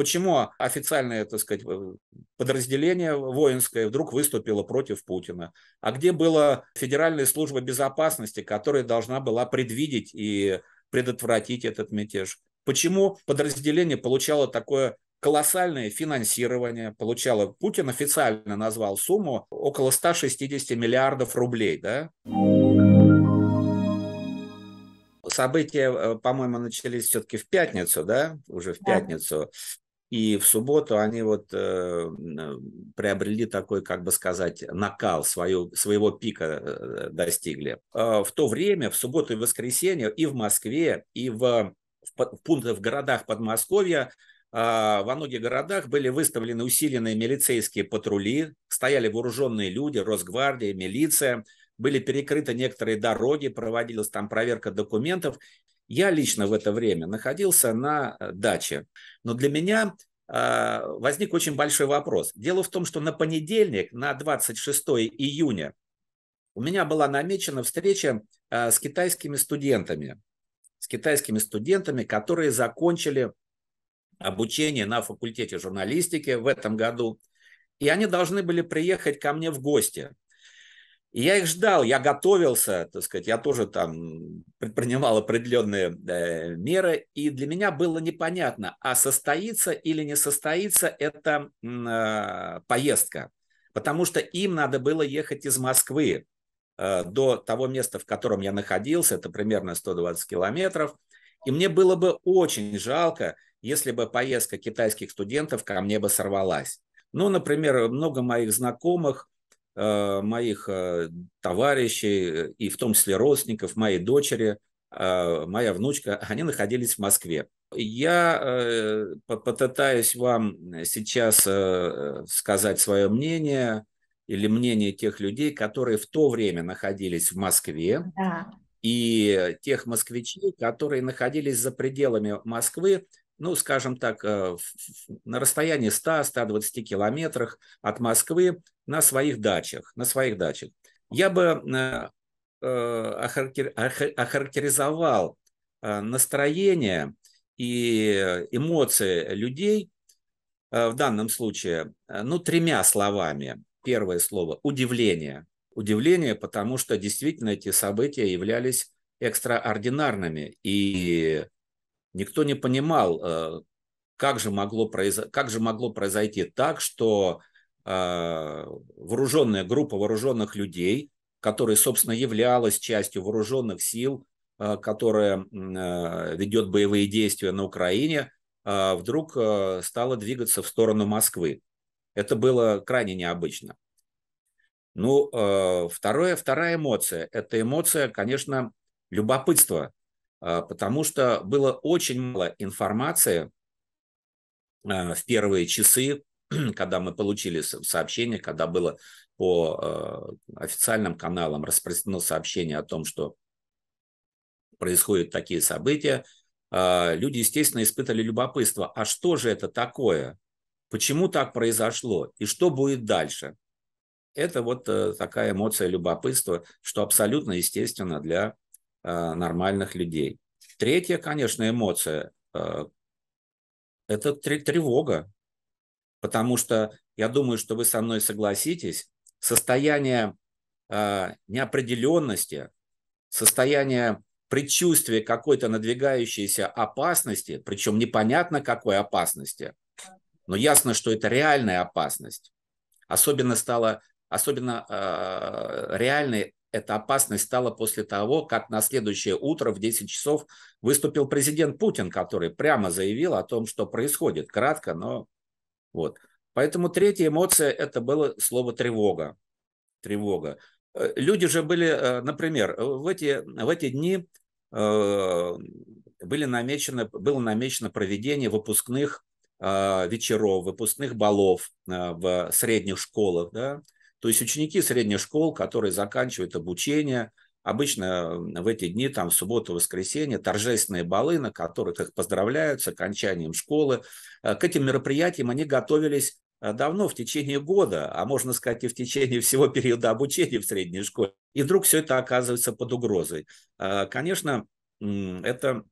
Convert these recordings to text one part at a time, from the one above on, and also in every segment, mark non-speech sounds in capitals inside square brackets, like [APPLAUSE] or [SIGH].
Почему официальное, так сказать, подразделение воинское вдруг выступило против Путина? А где была Федеральная служба безопасности, которая должна была предвидеть и предотвратить этот мятеж? Почему подразделение получало такое колоссальное финансирование, получало, Путин официально назвал сумму около 160 миллиардов рублей, да? События, э, по-моему, начались все-таки в пятницу, да, уже в пятницу. И в субботу они вот э, э, приобрели такой, как бы сказать, накал свою, своего пика э, достигли. Э, в то время, в субботу и воскресенье, и в Москве, и в, в, в пунктах, в городах Подмосковья а, во многих городах были выставлены усиленные милицейские патрули, стояли вооруженные люди, Росгвардия, милиция, были перекрыты некоторые дороги, проводилась там проверка документов. Я лично в это время находился на э, даче, но для меня э, возник очень большой вопрос. Дело в том, что на понедельник, на 26 июня, у меня была намечена встреча э, с китайскими студентами, с китайскими студентами, которые закончили обучение на факультете журналистики в этом году. И они должны были приехать ко мне в гости. И я их ждал, я готовился, так сказать, я тоже там предпринимал определенные э, меры, и для меня было непонятно, а состоится или не состоится эта э, поездка, потому что им надо было ехать из Москвы э, до того места, в котором я находился, это примерно 120 километров, и мне было бы очень жалко, если бы поездка китайских студентов ко мне бы сорвалась. Ну, например, много моих знакомых Э, моих э, товарищей, и в том числе родственников, моей дочери, э, моя внучка, [LAUGHS] они находились в Москве. Я попытаюсь вам сейчас сказать свое мнение или мнение тех людей, которые в то время находились в Москве, да. и тех москвичей, которые находились за пределами Москвы, ну, скажем так, э, на расстоянии 100-120 километрах от Москвы на своих дачах, на своих дачах. Я бы э, э, охарактеризовал настроение и эмоции людей в данном случае, ну, тремя словами. Первое слово – удивление. Удивление, потому что действительно эти события являлись экстраординарными и никто не понимал, э, как же могло, произ... как же могло произойти так, что э, вооруженная группа вооруженных людей, которая, собственно, являлась частью вооруженных сил, э, которая ведет боевые действия на Украине, вдруг стала двигаться в сторону Москвы. Это было крайне необычно. Ну, второе, вторая эмоция – это эмоция, конечно, любопытства а, потому что было очень мало информации а, в первые часы, [CLEARS THROAT] когда мы получили сообщение, когда было по э, официальным каналам распространено сообщение о том, что происходят такие события, а, люди, естественно, испытали любопытство, а что же это такое, почему так произошло и что будет дальше. Это вот э, такая эмоция любопытства, что абсолютно естественно для Э, нормальных людей. Третья, конечно, эмоция э, – это тревога, потому что я думаю, что вы со мной согласитесь, состояние э, неопределенности, состояние предчувствия какой-то надвигающейся опасности, причем непонятно какой опасности, но ясно, что это реальная опасность. Особенно стало, особенно реальной эта опасность стала после того, как на следующее утро в 10 часов выступил президент Путин, который прямо заявил о том, что происходит. Кратко, но вот. Поэтому третья эмоция – это было слово «тревога». Тревога. Э, люди же были, э, например, в эти, в эти дни э, были намечены, было намечено проведение выпускных вечеров, выпускных балов в средних школах, да, то есть ученики средних школ, которые заканчивают обучение, обычно в эти дни, там, в субботу, воскресенье, торжественные балы, на которых их поздравляют с окончанием школы. Э, к этим мероприятиям они готовились э, давно, в течение года, а можно сказать и в течение всего периода обучения в средней школе. И вдруг все это оказывается под угрозой. Э, конечно, это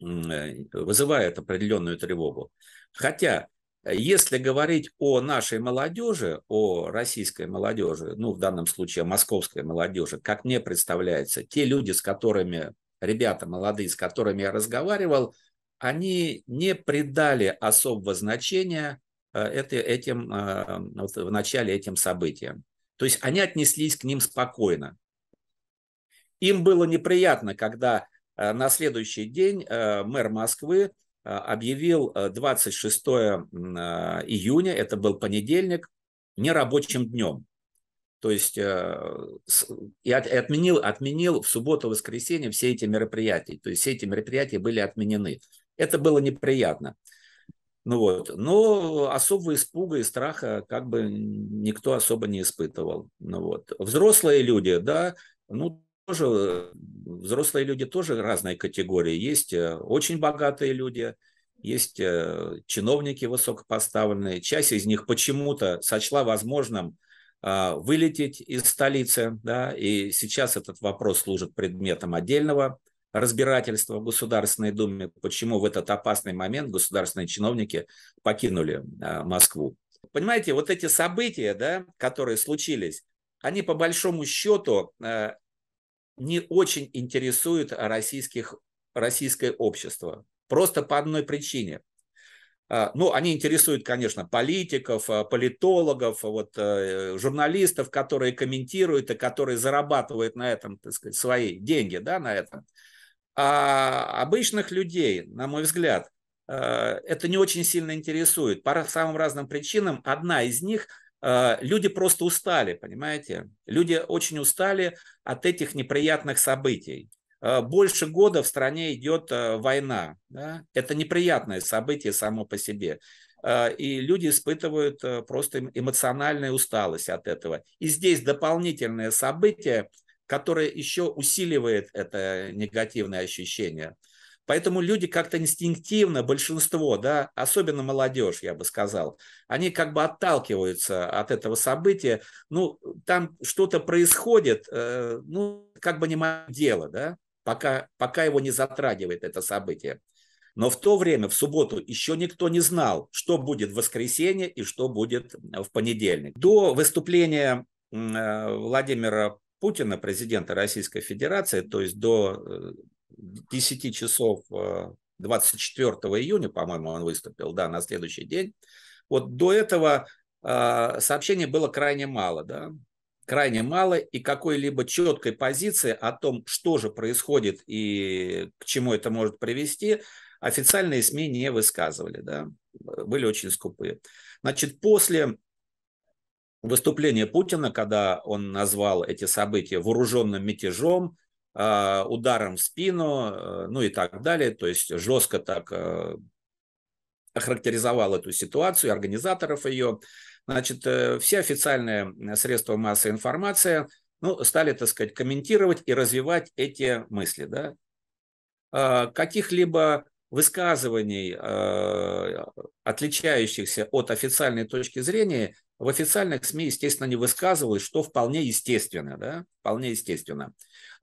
вызывает определенную тревогу. Хотя если говорить о нашей молодежи, о российской молодежи, ну, в данном случае московской молодежи, как мне представляется, те люди, с которыми, ребята молодые, с которыми я разговаривал, они не придали особого значения э, это, этим, э, вот в начале этим событиям. То есть они отнеслись к ним спокойно. Им было неприятно, когда э, на следующий день мэр Москвы а, объявил 26 э, а, июня, это был понедельник, нерабочим днем. То есть э, и, от, и отменил, отменил в субботу, воскресенье все эти мероприятия. То есть все эти мероприятия были отменены. Это было неприятно. Ну вот. Но особого испуга и страха как бы никто особо не испытывал. Ну вот. Взрослые люди, да, ну тоже, э, взрослые люди тоже разные категории. Есть э, очень богатые люди, есть э, чиновники высокопоставленные. Часть из них почему-то сочла возможным а, вылететь из столицы, да, и сейчас этот вопрос служит предметом отдельного разбирательства в Государственной Думе, почему в этот опасный момент государственные чиновники покинули а, Москву. Понимаете, вот эти события, да, которые случились, они по большому счету не очень интересует российских, российское общество. Просто по одной причине. А, ну, они интересуют, конечно, политиков, а, политологов, вот, э, журналистов, которые комментируют и которые зарабатывают на этом, так сказать, свои деньги, да, на этом. А обычных людей, на мой взгляд, э, это не очень сильно интересует по самым разным причинам. Одна из них – а, люди просто устали, понимаете? Люди очень устали от этих неприятных событий. А, больше года в стране идет а, война. Да? Это неприятное событие само по себе. И люди испытывают просто эмоциональную усталость от этого. И здесь дополнительное событие, которое еще усиливает это негативное ощущение – Поэтому люди как-то инстинктивно, большинство, да, особенно молодежь, я бы сказал, они как бы отталкиваются от этого события. Ну, там что-то происходит, э, ну, как бы не мое дело, да, пока, пока его не затрагивает это событие. Но в то время, в субботу, еще никто не знал, что будет в воскресенье и что будет в понедельник. До выступления э, Владимира Путина, президента Российской Федерации, то есть до э, 10 часов 24 э, июня, по-моему, он выступил, да, на следующий день. Вот до этого э, сообщений было крайне мало, да, крайне мало, и какой-либо четкой позиции о том, что же происходит и к чему это может привести, официальные СМИ не высказывали, да, были очень скупые. Значит, после выступления Путина, когда он назвал эти события вооруженным мятежом, а, ударом в спину, э, ну и так далее. То есть жестко так э, охарактеризовал эту ситуацию, организаторов ее. Значит, э, все официальные средства массовой информации ну, стали, так сказать, комментировать и развивать эти мысли. Да? А, каких-либо высказываний, э, отличающихся от официальной точки зрения, в официальных СМИ, естественно, не высказывают, что вполне естественно, да, вполне естественно.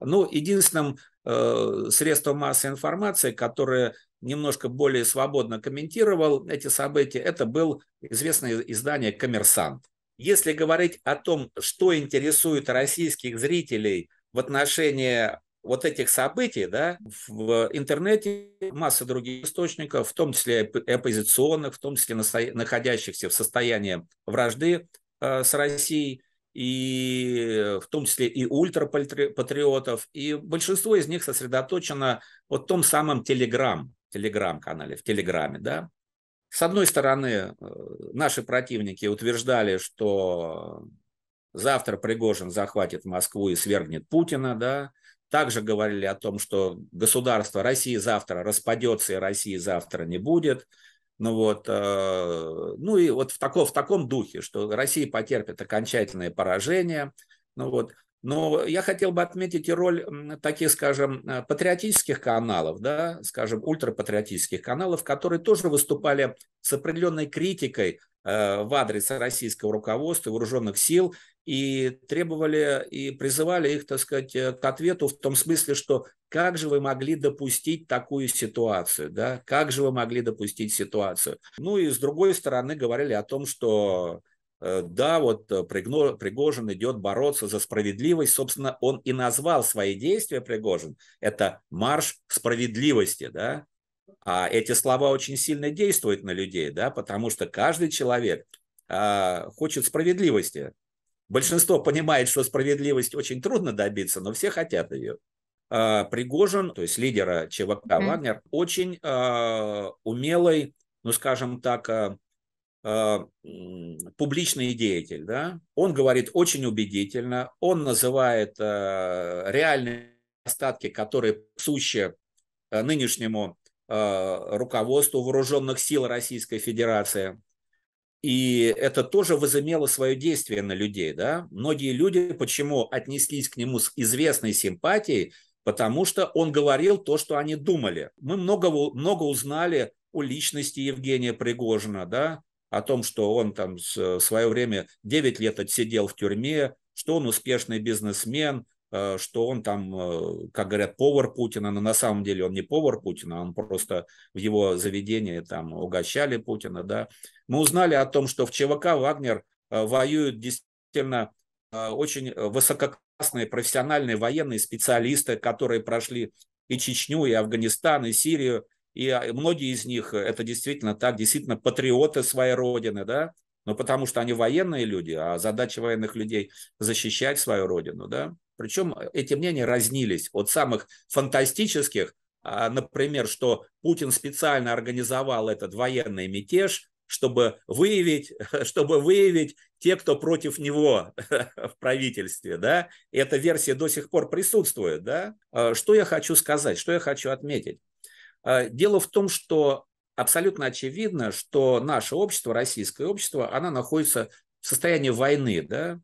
Но ну, единственным э, средством массовой информации, которое немножко более свободно комментировал эти события, это был известное издание «Коммерсант». Если говорить о том, что интересует российских зрителей в отношении вот этих событий, да, в интернете масса других источников, в том числе оппозиционных, в том числе находящихся в состоянии вражды э, с Россией, и в том числе и ультрапатриотов, и большинство из них сосредоточено вот в том самом Телеграм, Телеграм-канале, в Телеграме, да. С одной стороны, э, наши противники утверждали, что завтра Пригожин захватит Москву и свергнет Путина, да, также говорили о том, что государство России завтра распадется и России завтра не будет. Ну вот, э, ну и вот в, тако, в таком духе, что Россия потерпит окончательное поражение. Ну вот, но я хотел бы отметить и роль таких, скажем, э, патриотических каналов, да, скажем, ультрапатриотических каналов, которые тоже выступали с определенной критикой э, в адрес российского руководства, вооруженных сил и требовали и призывали их, так сказать, э, к ответу в том смысле, что как же вы могли допустить такую ситуацию, да, как же вы могли допустить ситуацию. Ну и с другой стороны говорили о том, что э, да, вот э, Пригожин идет бороться за справедливость. Собственно, он и назвал свои действия Пригожин. Это марш справедливости, да. А эти слова очень сильно действуют на людей, да, потому что каждый человек а, хочет справедливости. Большинство понимает, что справедливость очень трудно добиться, но все хотят ее. А, Пригожин, то есть лидера ЧВК mm-hmm. Вагнер, очень э, умелый, ну скажем так, э, э, публичный деятель. Да? Он говорит очень убедительно, он называет э, реальные остатки, которые сущи нынешнему э, руководству вооруженных сил Российской Федерации. И это тоже возымело свое действие на людей. Да? Многие люди почему отнеслись к нему с известной симпатией, потому что он говорил то, что они думали. Мы много, много узнали о личности Евгения Пригожина, да? о том, что он там в свое время 9 лет отсидел в тюрьме, что он успешный бизнесмен, Э, что он там, э, как говорят, повар Путина, но на самом деле он не повар Путина, он просто в его заведении там угощали Путина, да. Мы узнали о том, что в ЧВК Вагнер э, воюют действительно очень высококлассные профессиональные военные специалисты, которые прошли и Чечню, и Афганистан, и Сирию, и а, многие из них это действительно так, действительно патриоты своей родины, да, но потому что они военные люди, а задача военных людей защищать свою родину, да. Причем э, эти мнения разнились от самых фантастических, а, например, что Путин специально организовал этот военный мятеж, чтобы выявить, [LAUGHS] чтобы выявить те, кто против него [LAUGHS] в правительстве, да, и эта версия до сих пор присутствует, да. А, что я хочу сказать, что я хочу отметить? А, дело в том, что абсолютно очевидно, что наше общество, российское общество, оно находится в состоянии войны, да,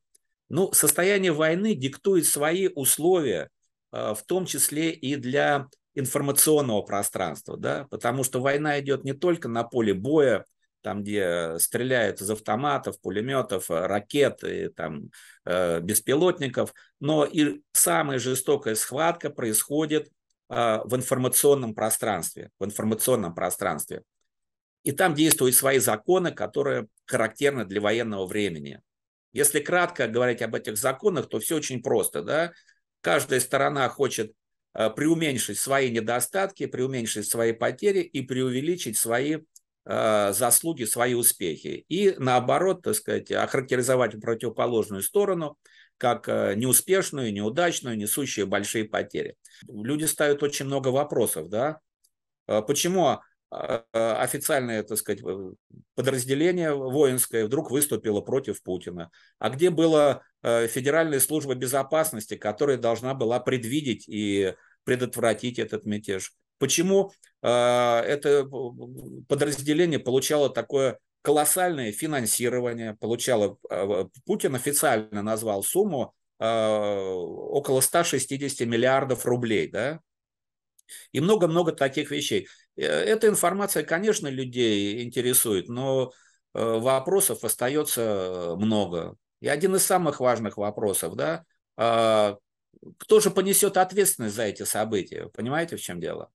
ну, состояние войны диктует свои условия, а, в том числе и для информационного пространства, да, потому что война идет не только на поле боя, там, где стреляют из автоматов, пулеметов, а, ракет и там э, беспилотников, но и самая жестокая схватка происходит э, в информационном пространстве, в информационном пространстве. И там действуют свои законы, которые характерны для военного времени. Если кратко говорить об этих законах, то все очень просто. Да? Каждая сторона хочет э, приуменьшить свои недостатки, приуменьшить свои потери и преувеличить свои э, заслуги, свои успехи. И наоборот, так сказать, охарактеризовать противоположную сторону как э, неуспешную, неудачную, несущую большие потери. Люди ставят очень много вопросов, да, почему а, а, официальное, так сказать, подразделение воинское вдруг выступило против Путина. А где была э, Федеральная служба безопасности, которая должна была предвидеть и предотвратить этот мятеж? Почему а, это подразделение получало такое колоссальное финансирование, получало, Путин официально назвал сумму около 160 миллиардов рублей, да, и много-много таких вещей. Э, эта информация, конечно, людей интересует, но э, вопросов остается много. И один из самых важных вопросов, да, а, кто же понесет ответственность за эти события? Понимаете, в чем дело?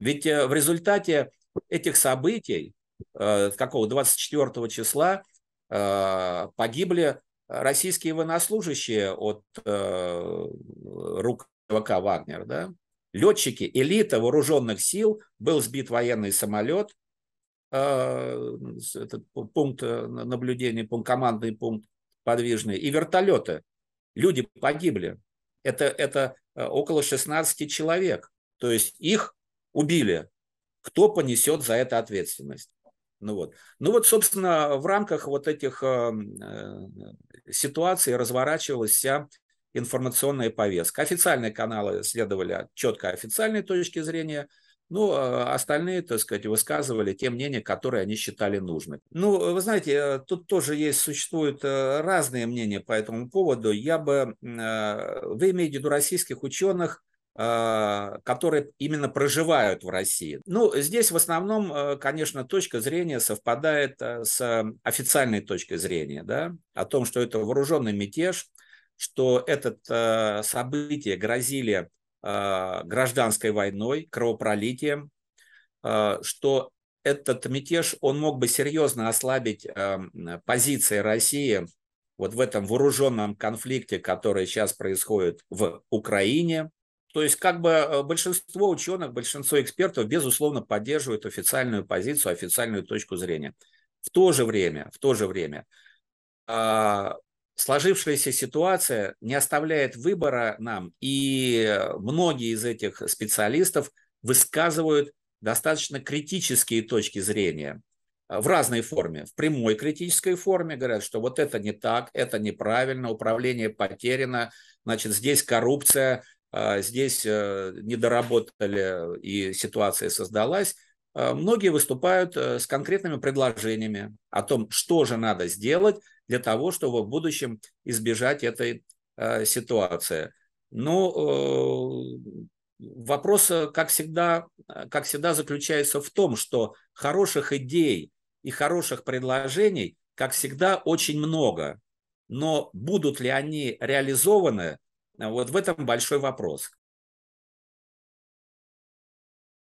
Ведь э, в результате этих событий, какого 24 числа, погибли российские военнослужащие от рук ВК «Вагнер», да? летчики, элита вооруженных сил, был сбит военный самолет, э, этот пункт э, наблюдения, пункт, командный пункт подвижный, и вертолеты. Люди погибли. Это, это э, около 16 человек. То есть их убили. Кто понесет за это ответственность? Ну вот. ну вот, собственно, в рамках вот этих эм, э, ситуаций разворачивалась вся информационная повестка. Официальные каналы следовали четко официальной точке зрения, ну, а остальные, так сказать, высказывали те мнения, которые они считали нужными. Ну, вы знаете, э, тут тоже есть, существуют э, разные мнения по этому поводу. Я бы, э, вы имеете в виду российских ученых, которые именно проживают в России. Ну, здесь в основном, конечно, точка зрения совпадает с официальной точкой зрения, да, о том, что это вооруженный мятеж – что это э, событие грозили э, гражданской войной, кровопролитием, э, что этот мятеж, он мог бы серьезно ослабить позиции России вот в этом вооруженном конфликте, который сейчас происходит в Украине. То есть как бы большинство ученых, большинство экспертов, безусловно, поддерживают официальную позицию, официальную точку зрения. В то же время, в то же время, сложившаяся ситуация не оставляет выбора нам, и многие из этих специалистов высказывают достаточно критические точки зрения в разной форме, в прямой критической форме, говорят, что вот это не так, это неправильно, управление потеряно, значит, здесь коррупция, а, здесь э, недоработали и ситуация создалась. А, многие выступают э, с конкретными предложениями о том, что же надо сделать, для того, чтобы в будущем избежать этой э, ситуации. Ну, э, вопрос, э, как всегда, э, как всегда, заключается в том, что хороших идей и хороших предложений, как всегда, очень много. Но будут ли они реализованы, э, вот в этом большой вопрос.